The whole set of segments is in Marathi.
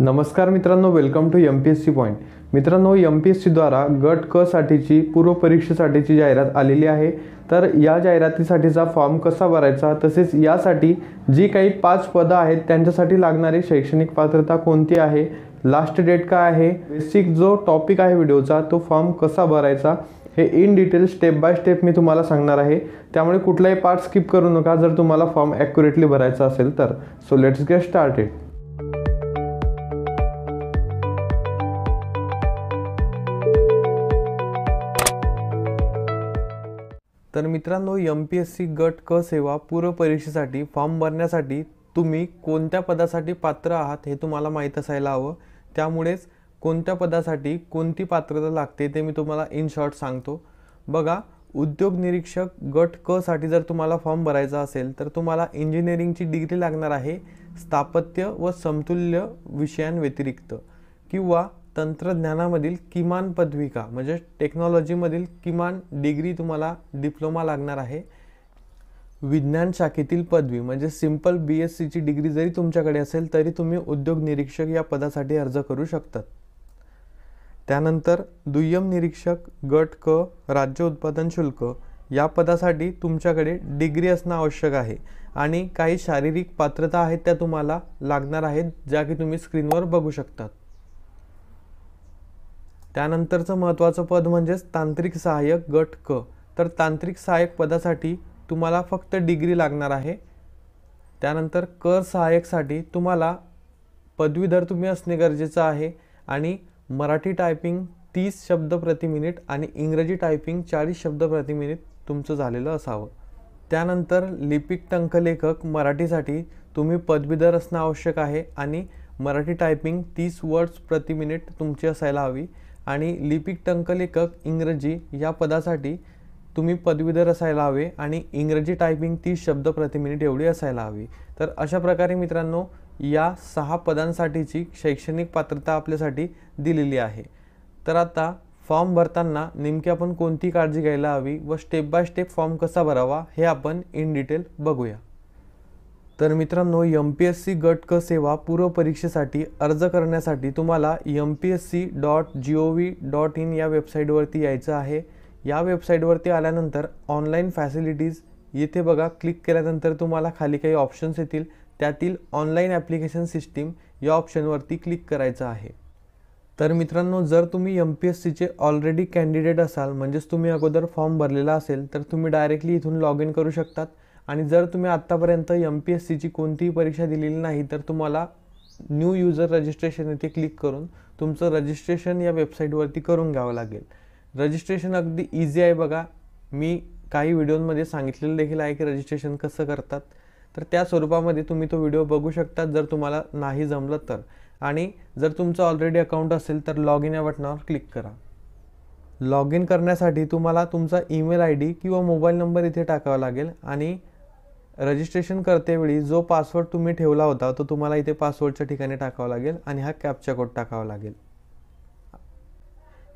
नमस्कार मित्रांनो welcome to M P S C point मित्रांनो एम पी एस सीद्वारा गट क साठीची पूर्वपरीक्षेसाठीची जाहिरात आलेली आहे तर या जाहिरातीसाठीचा फॉर्म कसा भरायचा तसेच यासाठी जी काही पाच पदं आहेत त्यांच्यासाठी लागणारी शैक्षणिक पात्रता कोणती आहे लास्ट डेट काय आहे बेसिक जो टॉपिक आहे व्हिडिओचा तो फॉर्म कसा भरायचा हे in detail step by step मी तुम्हाला सांगणार आहे त्यामुळे कुठलाही पार्ट स्किप करू नका जर तुम्हाला फॉर्म ॲक्युरेटली भरायचा असेल तर सो लेट्स गेट स्टार्टेड तर मित्रांनो एम पी एस सी गट क सेवा पूर्व परीक्षेसाठी फॉर्म भरण्यासाठी तुम्ही कोणत्या पदासाठी पात्र आहात हे तुम्हाला माहीत असायला हवं त्यामुळेच कोणत्या पदासाठी कोणती पात्रता लागते ते मी तुम्हाला इन शॉर्ट सांगतो बघा उद्योग निरीक्षक गट क साठी जर तुम्हाला फॉर्म भरायचा असेल तर तुम्हाला इंजिनिअरिंगची डिग्री लागणार आहे स्थापत्य व समतुल्य विषयांव्यतिरिक्त किंवा तंत्रज्ञानामधील किमान पदविका म्हणजे टेक्नॉलॉजीमधील किमान डिग्री तुम्हाला डिप्लोमा लागणार आहे विज्ञान शाखेतील पदवी म्हणजे सिम्पल बी एस सीची डिग्री जरी तुमच्याकडे असेल तरी तुम्ही उद्योग निरीक्षक या पदासाठी अर्ज करू शकतात त्यानंतर दुय्यम निरीक्षक गट क राज्य उत्पादन शुल्क या पदासाठी तुमच्याकडे डिग्री असणं आवश्यक आहे आणि काही शारीरिक पात्रता आहेत त्या तुम्हाला लागणार आहेत ज्या की तुम्ही स्क्रीनवर बघू शकतात त्यानंतरचं महत्त्वाचं पद म्हणजेच तांत्रिक सहाय्यक गट क तर तांत्रिक सहाय्यक पदासाठी तुम्हाला फक्त डिग्री लागणार आहे त्यानंतर कर सहाय्यकसाठी तुम्हाला पदवीधर तुम्ही असणे गरजेचं आहे आणि मराठी टायपिंग तीस शब्द प्रति मिनिट आणि इंग्रजी टायपिंग चाळीस शब्द प्रति मिनिट तुमचं झालेलं असावं त्यानंतर लिपिक टंकलेखक मराठीसाठी तुम्ही पदवीधर असणं आवश्यक आहे आणि मराठी टायपिंग तीस वर्ड्स प्रति मिनिट तुमची असायला हवी आणि लिपिक टंकलेखक इंग्रजी या पदासाठी तुम्ही पदवीधर असायला हवे आणि इंग्रजी टायपिंग तीस शब्द प्रति मिनिट एवढी असायला हवी तर अशा प्रकारे मित्रांनो या सहा पदांसाठीची शैक्षणिक पात्रता आपल्यासाठी दिलेली आहे तर आता फॉर्म भरताना नेमकी आपण कोणती काळजी घ्यायला हवी व स्टेप बाय स्टेप फॉर्म कसा भरावा हे आपण इन डिटेल बघूया तर मित्रांनो एम पी एस सी गट क सेवा पूर्वपरीक्षेसाठी अर्ज करण्यासाठी तुम्हाला M P S C dot G O V dot in या वेबसाईटवरती यायचं आहे या वेबसाईटवरती आल्यानंतर ऑनलाईन फॅसिलिटीज येथे बघा क्लिक केल्यानंतर तुम्हाला खाली काही ऑप्शन्स येतील त्यातील ऑनलाईन ॲप्लिकेशन सिस्टीम या ऑप्शनवरती क्लिक करायचं आहे तर मित्रांनो जर तुम्ही एम पी एस सीचे ऑलरेडी कॅन्डिडेट असाल म्हणजेच तुम्ही अगोदर फॉर्म भरलेला असेल तर तुम्ही डायरेक्टली इथून लॉग इन करू शकतात आणि जर तुम्ही आत्तापर्यंत एम पी एस सीची कोणतीही परीक्षा दिलेली नाही तर तुम्हाला न्यू युजर रजिस्ट्रेशन इथे क्लिक करून तुमचं रजिस्ट्रेशन या वेबसाईटवरती करून घ्यावं लागेल रजिस्ट्रेशन अगदी इझी आहे बघा मी काही व्हिडिओमध्ये सांगितलेलं देखील आहे की रजिस्ट्रेशन कसं करतात तर त्या स्वरूपामध्ये तुम्ही तो व्हिडिओ बघू शकता जर तुम्हाला नाही जमलं तर आणि जर तुमचं ऑलरेडी अकाउंट असेल तर लॉग इन या बटनावर क्लिक करा लॉग इन करण्यासाठी तुम्हाला तुमचा ईमेल आय डी किंवा मोबाईल नंबर इथे टाकावा लागेल आणि रजिस्ट्रेशन करतेवेळी जो पासवर्ड तुम्ही ठेवला होता तो तुम्हाला इथे पासवर्डच्या ठिकाणी टाकावा लागेल आणि हा कॅपचा कोड टाकावा लागेल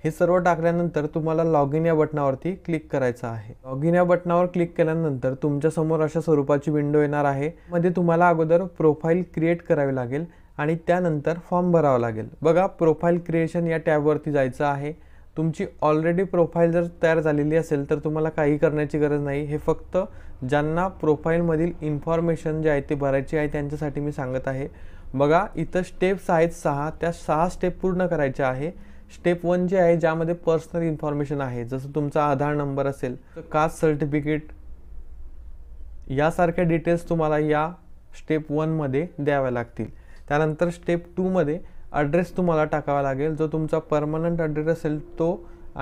हे सर्व टाकल्यानंतर तुम्हाला लॉग इन या बटनावरती क्लिक करायचं आहे लॉग इन या बटनावर क्लिक केल्यानंतर तुमच्यासमोर अशा स्वरूपाची विंडो येणार आहे मध्ये तुम्हाला अगोदर प्रोफाईल क्रिएट करावी लागेल आणि त्यानंतर फॉर्म भरावा लागेल बघा प्रोफाईल क्रिएशन या टॅबवरती जायचं आहे तुमची ऑलरेडी प्रोफाईल जर तयार झालेली असेल तर तुम्हाला काही करण्याची गरज नाही हे फक्त ज्यांना प्रोफाईलमधील इन्फॉर्मेशन जे आहे ते भरायची आहे त्यांच्यासाठी मी सांगत आहे बघा इथं स्टेप्स आहेत सहा त्या सहा स्टेप पूर्ण करायच्या आहे स्टेप वन जे आहे ज्यामध्ये पर्सनल इन्फॉर्मेशन आहे जसं तुमचा आधार नंबर असेल तर कास्ट सर्टिफिकेट यासारख्या डिटेल्स तुम्हाला या स्टेप वनमध्ये द्याव्या लागतील त्यानंतर स्टेप टूमध्ये ॲड्रेस तुम्हाला टाकावा लागेल जो तुमचा परमनंट ॲड्रेस असेल तो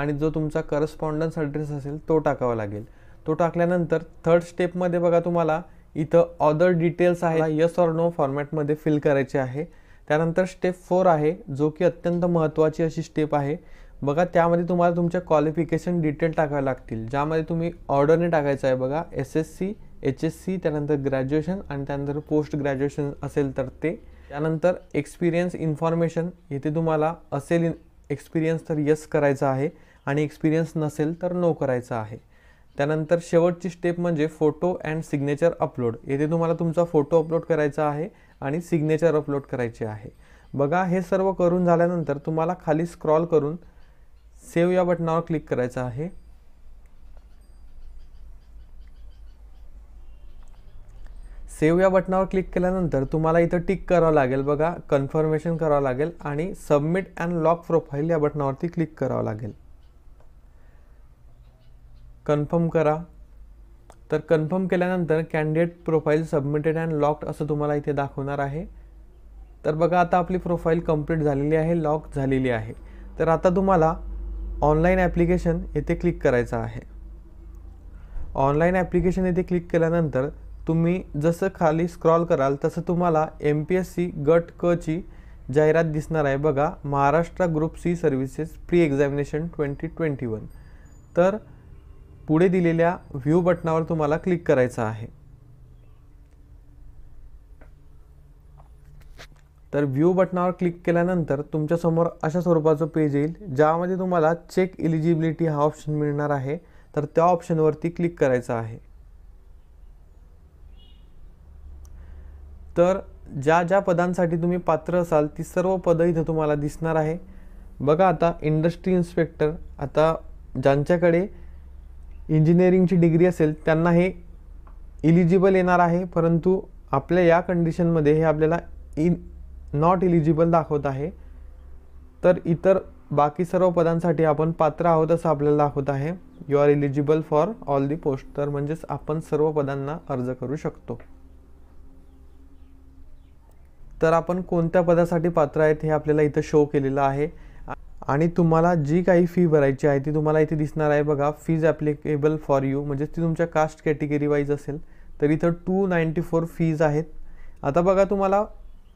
आणि जो तुमचा करस्पॉन्डन्स ॲड्रेस असेल तो टाकावा लागेल तो टाकल्यानंतर थर्ड स्टेपमध्ये बघा तुम्हाला इथं ऑदर डिटेल्स आहे यस ऑर नो फॉर्मॅटमध्ये फिल करायचे आहे त्यानंतर स्टेप फोर आहे जो की अत्यंत महत्त्वाची अशी स्टेप आहे बघा त्यामध्ये तुम्हाला तुमच्या क्वालिफिकेशन डिटेल टाकावे लागतील ज्यामध्ये तुम्ही ऑर्डरने टाकायचं आहे बघा S S C H S C त्यानंतर ग्रॅज्युएशन आणि त्यानंतर पोस्ट ग्रॅज्युएशन असेल तर ते त्यानंतर एक्सपिरियन्स इन्फॉर्मेशन येथे तुम्हाला असेल एक्सपिरियन्स तर यस म्हणजे करायचा आहे आणि एक्सपिरियन्स नसेल तर नो करायचा आहे त्यानंतर शेवटची स्टेप म्हणजे फोटो अँड सिग्नेचर अपलोड येथे तुम्हाला तुमचा फोटो अपलोड करायचा आहे आणि सिग्नेचर अपलोड करायचे आहे बघा हे सर्व करून झाल्यानंतर तुम्हाला खाली स्क्रॉल करून सेव या बटनावर क्लिक करायचं आहे सेव्ह या बटनावर क्लिक केल्यानंतर तुम्हाला इथं टिक करावं लागेल बघा कन्फर्मेशन करावं लागेल आणि सबमिट अँड लॉक प्रोफाईल या बटनावरती क्लिक करावं लागेल कन्फर्म करा तर कन्फर्म केल्यानंतर candidate profile submitted and locked असं तुम्हाला इथे दाखवणार आहे तर बघा आता आपली प्रोफाईल कंप्लीट झालेली आहे लॉक झालेली आहे तर आता तुम्हाला ऑनलाईन ॲप्लिकेशन येथे क्लिक करायचं आहे ऑनलाईन ॲप्लिकेशन येथे क्लिक केल्यानंतर तुम्ही जसं खाली स्क्रॉल कराल तसं तुम्हाला एम पी एस सी गट क ची जाहिरात दिसणार आहे बघा Maharashtra group C services pre examination twenty twenty one तर पुढे दिलेल्या व्ह्यू बटनावर तुम्हाला क्लिक करायचं आहे तर व्ह्यू बटनावर क्लिक केल्यानंतर तुमच्यासमोर अशा स्वरूपाचं पेज येईल ज्यामध्ये तुम्हाला चेक एलिजिबिलिटी हा ऑप्शन मिळणार आहे तर त्या ऑप्शनवरती क्लिक करायचं आहे तर ज्या ज्या पदांसाठी तुम्ही पात्र असाल ती सर्व पदं इथं तुम्हाला दिसणार आहे बघा आता इंडस्ट्री इन्स्पेक्टर आता ज्यांच्याकडे इंजिनिअरिंगची डिग्री असेल त्यांना हे इलिजिबल येणार आहे परंतु आपल्या या कंडिशनमध्ये हे आपल्याला इन नॉट इलिजिबल दाखवत आहे तर इतर बाकी सर्व पदांसाठी आपण पात्र आहोत असं आपल्याला दाखवत आहे you are eligible for all the post तर म्हणजेच आपण सर्व पदांना अर्ज करू शकतो तर आपण कोणत्या पदासाठी पात्र आहेत हे आपल्याला इथं शो केलेलं आहे आणि तुम्हाला जी काही फी भरायची आहे ती तुम्हाला इथे दिसणार आहे बघा फीज ॲप्लिकेबल फॉर यू म्हणजेच ती तुमच्या कास्ट कॅटेगरी वाईज असेल तर इथं टू नाईंटी फोर फीज आहेत आता बघा तुम्हाला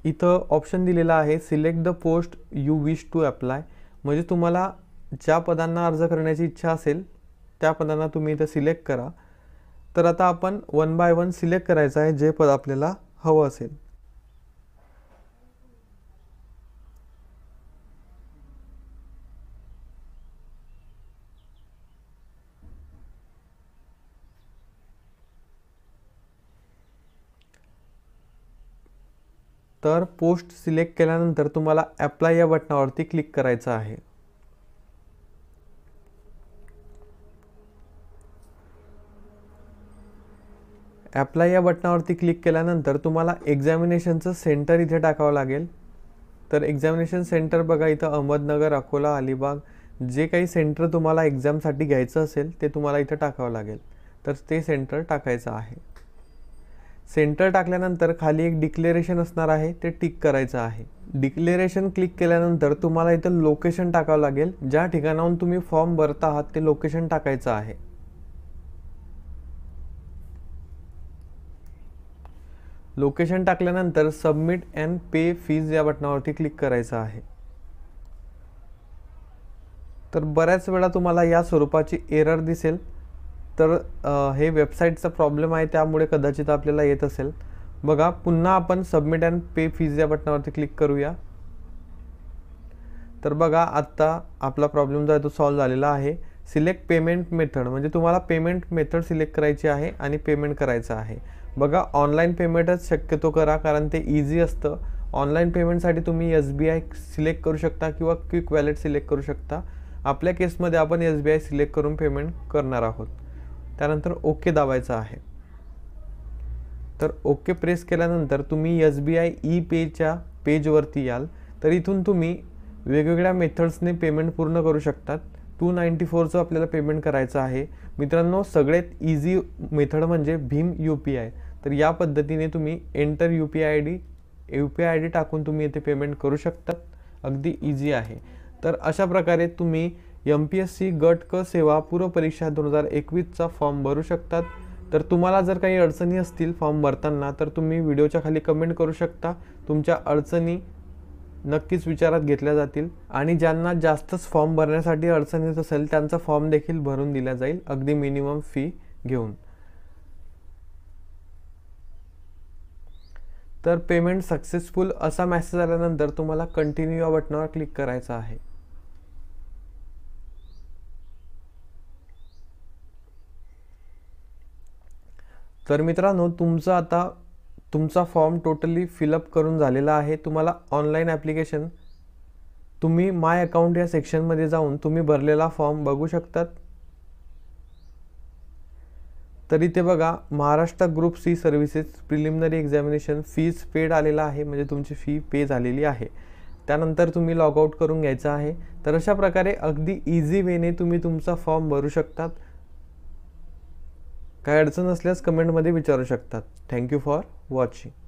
इथं ऑप्शन दिलेला आहे select the post you wish to apply म्हणजे तुम्हाला ज्या पदांना अर्ज करण्याची इच्छा असेल त्या पदांना तुम्ही इथं सिलेक्ट करा तर आता आपण वन बाय वन सिलेक्ट करायचं आहे जे पद आपल्याला हवं असेल तर पोस्ट सिलेक्ट केल्यानंतर तुम्हाला ॲप्लाय या बटनावरती क्लिक करायचं आहे ॲप्लाय या बटनावरती क्लिक केल्यानंतर तुम्हाला एक्झामिनेशनचं सेंटर इथे टाकावं लागेल तर एक्झामिनेशन सेंटर बघा इथं अहमदनगर अकोला अलिबाग जे काही सेंटर तुम्हाला एक्झामसाठी घ्यायचं असेल ते तुम्हाला इथं टाकावं लागेल तर ते सेंटर टाकायचं आहे सेंटर टाकल्यानंतर खाली एक डिक्लेरेशन असणार आहे ते टिक करायचं आहे डिक्लेरेशन क्लिक केल्यानंतर तुम्हाला इथं लोकेशन टाकावं लागेल ज्या ठिकाणाहून तुम्ही फॉर्म भरता आहात ते लोकेशन टाकायचं आहे लोकेशन टाकल्यानंतर सबमिट अँड पे फीज या बटनावरती क्लिक करायचं आहे तर बऱ्याच वेळा तुम्हाला या स्वरूपाची एरर दिसेल तर हे वेबसाईटचा प्रॉब्लेम आहे त्यामुळे कदाचित आपल्याला येत असेल बघा पुन्हा आपण सबमिट अँड पे फीज या बटनावरती क्लिक करूया तर बघा आत्ता आपला प्रॉब्लेम जो आहे तो सॉल्व्ह झालेला आहे सिलेक्ट पेमेंट मेथड म्हणजे तुम्हाला पेमेंट मेथड सिलेक्ट करायची आहे आणि पेमेंट करायचं आहे बघा ऑनलाईन पेमेंटच शक्यतो करा कारण ते इझी असतं ऑनलाईन पेमेंटसाठी तुम्ही एस बी आय सिलेक्ट करू शकता किंवा क्विक वॅलेट सिलेक्ट करू शकता आपल्या केसमध्ये आपण एस बी आय सिलेक्ट करून पेमेंट करणार आहोत त्यानंतर ओके दाबायचं आहे तर ओके प्रेस केल्यानंतर तुम्ही एस बी आय ई पेच्या पेजवरती याल तर इथून तुम्ही वेगवेगळ्या मेथड्सने पेमेंट पूर्ण करू शकतात टू नाईंटी फोरचं आपल्याला पेमेंट करायचं आहे मित्रांनो सगळ्यात इझी मेथड म्हणजे भीम यू पी आय तर या पद्धतीने तुम्ही enter U P I I D U P I I D टाकून तुम्ही इथे पेमेंट करू शकतात अगदी इझी आहे तर अशा प्रकारे तुम्ही एम पी एस सी गट क सेवा पूर्वपरीक्षा दोन हजार एकवीसचा फॉर्म भरू शकतात तर तुम्हाला जर काही अडचणी असतील फॉर्म भरताना तर तुम्ही व्हिडिओच्या खाली कमेंट करू शकता तुमच्या अडचणी नक्कीच विचारात घेतल्या जातील आणि ज्यांना जास्तच फॉर्म भरण्यासाठी अडचणीत असेल त्यांचा फॉर्म देखील भरून दिला जाईल अगदी मिनिमम फी घेऊन तर पेमेंट सक्सेसफुल असा मेसेज आल्यानंतर तुम्हाला कंटिन्यू या बटनावर क्लिक करायचा आहे तर मित्रांनो तुमचा आता तुमचा फॉर्म टोटली फिलअप करून झालेला आहे तुम्हाला ऑनलाईन ॲप्लिकेशन तुम्ही माय अकाउंट या सेक्शनमध्ये जाऊन तुम्ही भरलेला फॉर्म बघू शकतात तर इथे बघा Maharashtra group C services preliminary examination fees paid आलेला आहे म्हणजे तुमची फी पे झालेली आहे त्यानंतर तुम्ही लॉग करून घ्यायचं आहे तर अशा प्रकारे अगदी इझी वेने तुम्ही तुमचा फॉर्म भरू शकतात काय अडचण असल्यास कमेंटमध्ये विचारू शकतात थँक्यू फॉर वॉचिंग